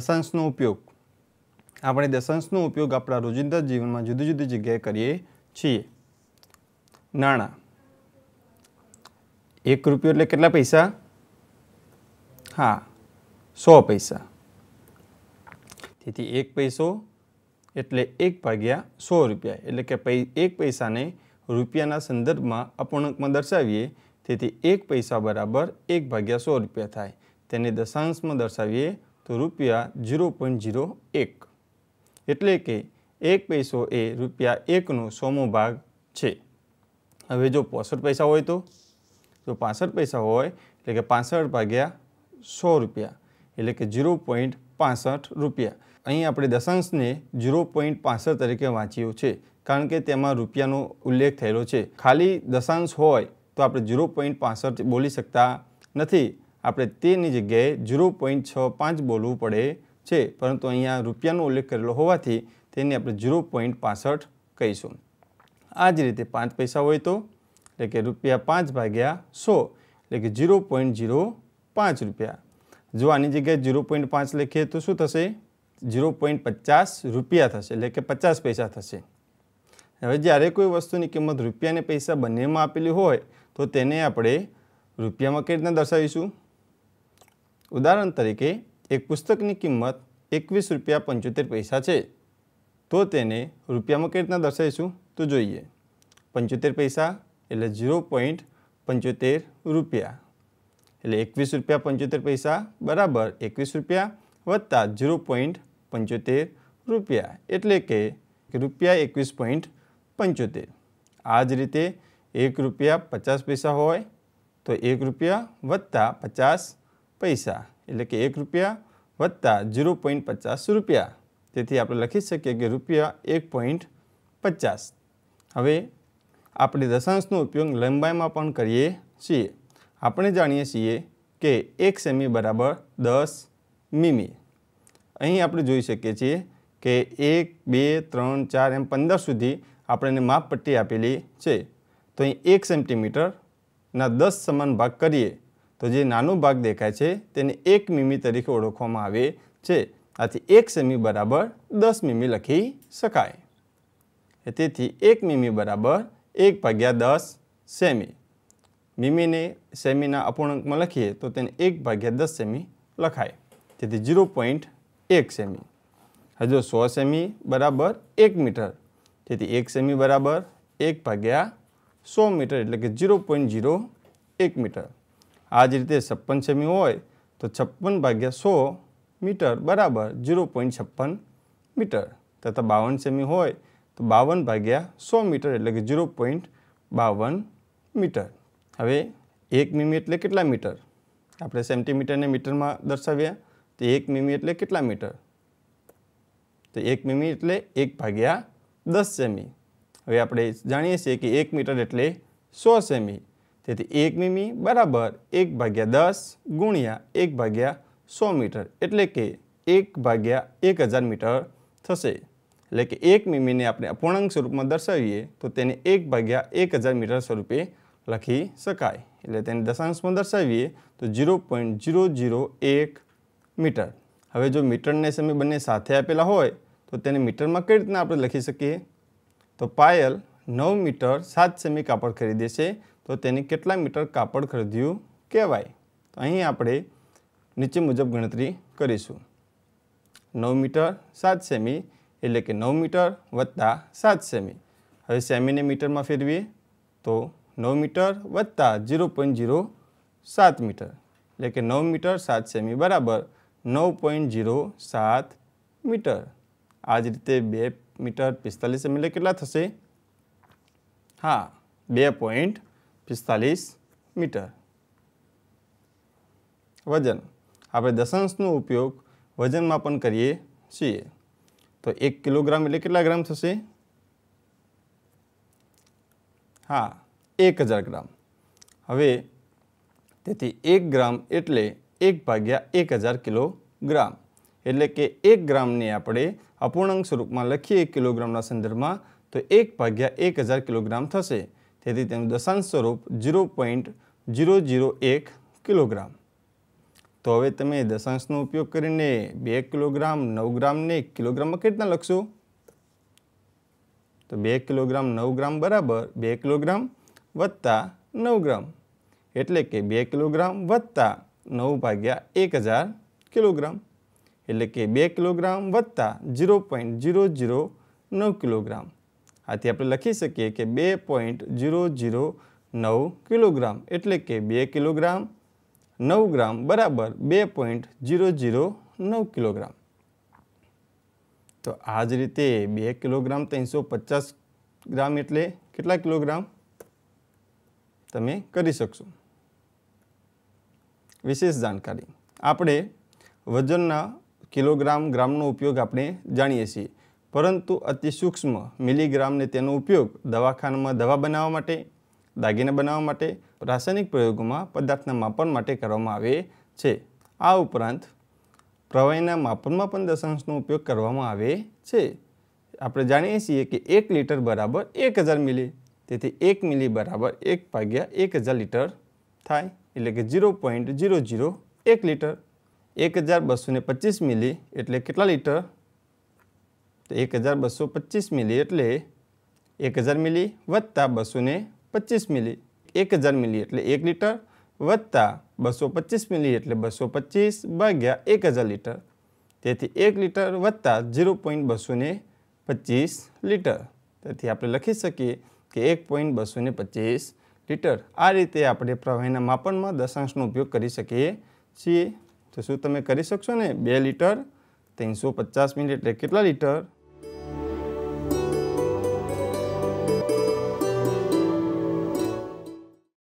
દશાંશનો ઉપયોગ આપણે દશાંશનો ઉપયોગ આપણા રોજિંદા જીવનમાં જુદી જુદી જગ્યાએ કરીએ છીએ નાણાં એક રૂપિયો એટલે કેટલા પૈસા હા સો પૈસા તેથી એક પૈસો એટલે એક ભાગ્યા સો રૂપિયા એટલે કે એક પૈસાને રૂપિયાના સંદર્ભમાં અપૂર્ણાંકમાં દર્શાવીએ તેથી એક પૈસા બરાબર એક ભાગ્યા સો રૂપિયા થાય તેને દશાંશમાં દર્શાવીએ તો રૂપિયા ઝીરો પોઈન્ટ ઝીરો એક એટલે કે એક પૈસો એ રૂપિયા એકનો સોમો ભાગ છે હવે જો પોસઠ પૈસા હોય તો જો પાસઠ પૈસા હોય એટલે કે પાસઠ ભાગ્યા સો રૂપિયા એટલે કે ઝીરો પોઈન્ટ પાસઠ રૂપિયા અહીં આપણે દશાંશને ઝીરો પોઈન્ટ પાસઠ તરીકે વાંચ્યો છે કારણ કે તેમાં રૂપિયાનો ઉલ્લેખ થયેલો છે ખાલી દશાંશ હોય તો આપણે ઝીરો પોઈન્ટ પાસઠ બોલી શકતા નથી આપણે તેની જગ્યાએ ઝીરો પોઈન્ટ છ પાંચ બોલવું પડે છે પરંતુ અહીંયા રૂપિયાનો ઉલ્લેખ કરેલો હોવાથી તેને આપણે ઝીરો પોઈન્ટ પાસઠ કહીશું આ જ રીતે પાંચ પૈસા હોય તો એટલે કે રૂપિયા પાંચ ભાગ્યા સો એટલે કે ઝીરો પોઈન્ટ ઝીરો પાંચ રૂપિયા જો આની જગ્યાએ ઝીરો પોઈન્ટ પાંચ લખીએ તો શું થશે ઝીરો પોઈન્ટ પચાસ રૂપિયા થશે એટલે કે પચાસ પૈસા થશે હવે જ્યારે કોઈ વસ્તુની કિંમત રૂપિયા અને પૈસા બંનેમાં આપેલી હોય તો તેને આપણે રૂપિયામાં કઈ રીતના દર્શાવીશું ઉદાહરણ તરીકે એક પુસ્તકની કિંમત એકવીસ રૂપિયા પંચોતેર પૈસા છે તો તેને રૂપિયામાં કઈ રીતના દર્શાવીશું તો જોઈએ પંચોતેર પૈસા એટલે ઝીરો પોઈન્ટ પંચોતેર રૂપિયા એટલે એકવીસ રૂપિયા પંચોતેર પૈસા બરાબર એકવીસ રૂપિયા વત્તા ઝીરો પોઈન્ટ પંચોતેર રૂપિયા એટલે કે રૂપિયા એકવીસ પોઈન્ટ પંચોતેર આ જ રીતે એક રૂપિયા પચાસ પૈસા હોય તો એક રૂપિયા વત્તા પચાસ પૈસા એટલે કે એક રૂપિયા વત્તા ઝીરો પોઈન્ટ પચાસ રૂપિયા તેથી આપણે લખી શકીએ કે રૂપિયા એક પોઈન્ટ પચાસ હવે આપણે દશાંશનો ઉપયોગ લંબાઈમાં પણ કરીએ છીએ આપણે જાણીએ છીએ કે એક સેમી બરાબર દસ મીમી અહીં આપણે જોઈ શકીએ છીએ કે એક બે ત્રણ ચાર એમ પંદર સુધી આપણને માપપટ્ટી આપેલી છે તો અહીં એક સેન્ટીમીટરના દસ સમાન ભાગ કરીએ તો જે નાનો ભાગ દેખાય છે તેને એક મીમી તરીકે ઓળખવામાં આવે છે આથી એક સેમી બરાબર દસ મીમી લખી શકાય તેથી એક મીમી બરાબર એક ભાગ્યા દસ સેમી મીમીને સેમીના અપૂર્ણાંકમાં લખીએ તો તેને એક ભાગ્યા દસ સેમી લખાય તેથી ઝીરો પોઈન્ટ એક સેમી હજુ સો સેમી બરાબર એક મીટર તેથી એક સેમી બરાબર એક ભાગ્યા સો મીટર એટલે કે ઝીરો પોઈન્ટ ઝીરો એક મીટર આ જ રીતે છપ્પન સેમી હોય તો છપ્પન ભાગ્યા સો મીટર બરાબર ઝીરો પોઈન્ટ છપ્પન મીટર તથા બાવન સેમી હોય તો બાવન ભાગ્યા સો મીટર એટલે કે ઝીરો પોઈન્ટ બાવન મીટર હવે એક મીમી એટલે કેટલા મીટર આપણે સેન્ટીમીટરને મીટરમાં દર્શાવ્યા તો એક મીમી એટલે કેટલા મીટર તો એક મીમી એટલે એક ભાગ્યા દસ સેમી હવે આપણે જાણીએ છીએ કે એક મીટર એટલે સો સેમી તેથી એક મીમી બરાબર એક ભાગ્યા દસ ગુણ્યા એક ભાગ્યા સો મીટર એટલે કે એક ભાગ્યા એક હજાર મીટર થશે એટલે કે એક મીમીને આપણે અપૂર્ણાંક સ્વરૂપમાં દર્શાવીએ તો તેને એક ભાગ્યા એક હજાર મીટર સ્વરૂપે લખી શકાય એટલે તેને દશાંશમાં દર્શાવીએ તો ઝીરો પોઈન્ટ ઝીરો ઝીરો એક મીટર હવે જો મીટરને સમય બંને સાથે આપેલા હોય તો તેને મીટરમાં કઈ રીતના આપણે લખી શકીએ તો પાયલ નવ મીટર સાત સેમી કાપડ ખરીદે છે તો તેને કેટલા મીટર કાપડ ખરીદ્યું કહેવાય તો અહીં આપણે નીચે મુજબ ગણતરી કરીશું નવ મીટર સાત સેમી એટલે કે નવ મીટર વત્તા સાત સેમી હવે સેમીને મીટરમાં ફેરવીએ તો નવ મીટર વત્તા ઝીરો પોઈન્ટ ઝીરો સાત મીટર એટલે કે નવ મીટર સાત સેમી બરાબર નવ પોઈન્ટ ઝીરો સાત મીટર આ જ રીતે બે મીટર પિસ્તાલીસ સેમી એટલે કેટલા થશે હા બે પોઈન્ટ પિસ્તાલીસ મીટર વજન આપણે દશાંશનો ઉપયોગ વજનમાં પણ કરીએ છીએ તો એક કિલોગ્રામ એટલે કેટલા ગ્રામ થશે હા એક હજાર ગ્રામ હવે તેથી એક ગ્રામ એટલે એક ભાગ્યા એક હજાર કિલોગ્રામ એટલે કે એક ગ્રામને આપણે અપૂર્ણાંક સ્વરૂપમાં લખીએ કિલોગ્રામના સંદર્ભમાં તો એક ભાગ્યા એક હજાર કિલોગ્રામ થશે તેથી તેનું દશાંશ સ્વરૂપ ઝીરો પોઈન્ટ ઝીરો ઝીરો એક કિલોગ્રામ તો હવે તમે દશાંશનો ઉપયોગ કરીને બે કિલોગ્રામ નવ ગ્રામને કિલોગ્રામમાં કેટલા લખશો તો બે કિલોગ્રામ નવ ગ્રામ બરાબર બે કિલોગ્રામ વત્તા નવ ગ્રામ એટલે કે બે કિલોગ્રામ વત્તા નવ ભાગ્યા એક હજાર કિલોગ્રામ એટલે કે બે કિલોગ્રામ વત્તા ઝીરો પોઈન્ટ ઝીરો ઝીરો નવ કિલોગ્રામ આથી આપણે લખી શકીએ કે બે પોઈન્ટ જીરો જીરો નવ કિલોગ્રામ એટલે કે બે કિલોગ્રામ નવ ગ્રામ બરાબર બે પોઈન્ટ જીરો જીરો નવ કિલોગ્રામ તો આ જ રીતે બે કિલોગ્રામ ત્રણસો પચાસ ગ્રામ એટલે કેટલા કિલોગ્રામ તમે કરી શકશો વિશેષ જાણકારી આપણે વજનના કિલોગ્રામ ગ્રામનો ઉપયોગ આપણે જાણીએ છીએ પરંતુ અતિસૂક્ષ્મ મિલીગ્રામને તેનો ઉપયોગ દવાખાનામાં દવા બનાવવા માટે દાગીના બનાવવા માટે રાસાયણિક પ્રયોગોમાં પદાર્થના માપન માટે કરવામાં આવે છે આ ઉપરાંત પ્રવાહીના માપનમાં પણ દશાંશનો ઉપયોગ કરવામાં આવે છે આપણે જાણીએ છીએ કે એક લીટર બરાબર એક હજાર મિલી તેથી એક મિલી બરાબર એક ભાગ્યા એક હજાર લીટર થાય એટલે કે ઝીરો પોઈન્ટ ઝીરો ઝીરો એક લીટર એક હજાર બસો પચીસ મિલી એટલે કેટલા લીટર તો એક હજાર બસો પચીસ મિલી એટલે એક હજાર મિલી વત્તા બસો પચીસ મિલી એક હજાર મિલી એટલે એક લીટર વત્તા બસો પચીસ મિલી એટલે બસો પચીસ ભાગ્યા એક હજાર લીટર તેથી એક લીટર વત્તા ઝીરો પોઈન્ટ બસો પચીસ લીટર તેથી આપણે લખી શકીએ કે એક પોઈન્ટ બસો પચીસ લીટર આ રીતે આપણે પ્રવાહીના માપનમાં દશાંશનો ઉપયોગ કરી શકીએ છીએ તો શું તમે કરી શકશો ને બે લીટર ત્રણસો પચાસ મિનિટ એટલે કેટલા લીટર